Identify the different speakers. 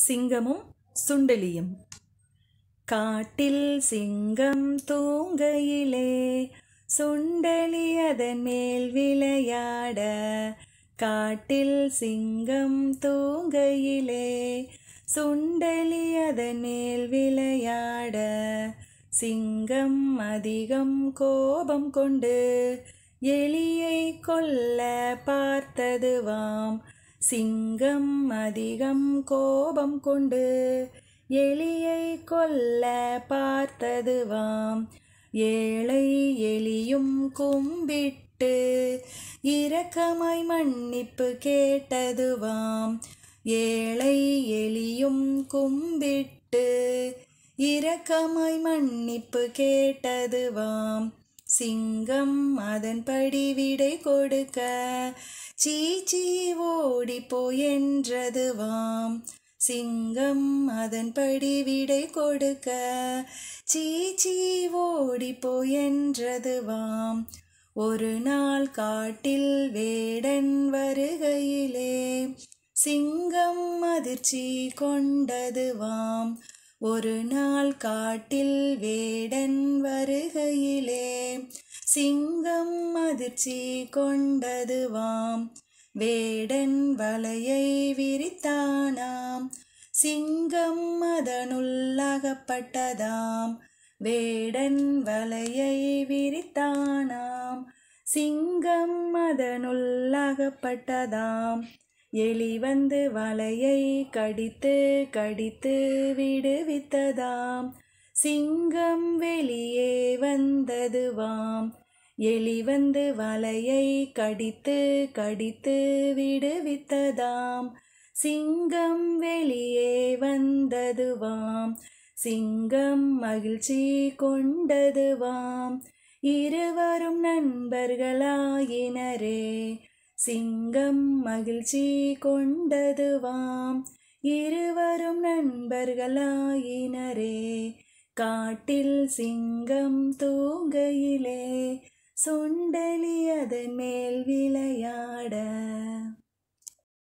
Speaker 1: சிங்கமும் சுண்டலியும் காட்டில் சிங்கம் தூங்கையிலே சுண்டலி அதன் மேல் விளையாட காட்டில் சிங்கம் தூங்கையிலே சுண்டலி அதன் மேல் விளையாட சிங்கம் அதிகம் கோபம் கொண்டு எலியை கொல்ல பார்த்ததுவாம் சிங்கம் அதிகம் கோபம் கொண்டு எலியை கொல்ல பார்த்ததுவாம் ஏழை எலியும் கும்பிட்டு இரக்கமாய் மன்னிப்பு கேட்டதுவாம் ஏழை எலியும் கும்பிட்டு இரக்கமாய் மன்னிப்பு கேட்டதுவாம் சிங்கம் அதன்படி விடை கொடுக்க சீச்சி ஓடிப்போ என்றதுவாம் சிங்கம் அதன்படி விடை கொடுக்க சீச்சி ஓடிப்போ என்றதுவாம் ஒரு நாள் காட்டில் வேடன் வருகையிலே சிங்கம் அதிர்ச்சி கொண்டதுவாம் ஒரு நாள் காட்டில் வேடன் வருகையிலே சிங்கம் அதிர்ச்சி கொண்டதுவாம் வேடன் வலையை விரித்தானாம் சிங்கம் அதனுள் அகப்பட்டதாம் வேடன் வலையை விரித்தானாம் சிங்கம் அதனுள் அகப்பட்டதாம் எலி வந்து வலையை கடித்து கடித்து விடுவித்ததாம் சிங்கம் வெளியே வந்ததுவாம் எலி வந்து வலையை கடித்து கடித்து விடுவித்ததாம் சிங்கம் வெளியே வந்ததுவாம் சிங்கம் மகிழ்ச்சி கொண்டதுவாம் இருவரும் நண்பர்களாயினரே சிங்கம் மகிழ்ச்சி கொண்டதுவாம் இருவரும் நண்பர்களாயினரே காட்டில் சிங்கம் தூங்கையிலே சுண்டலி அதன் மேல் விளையாட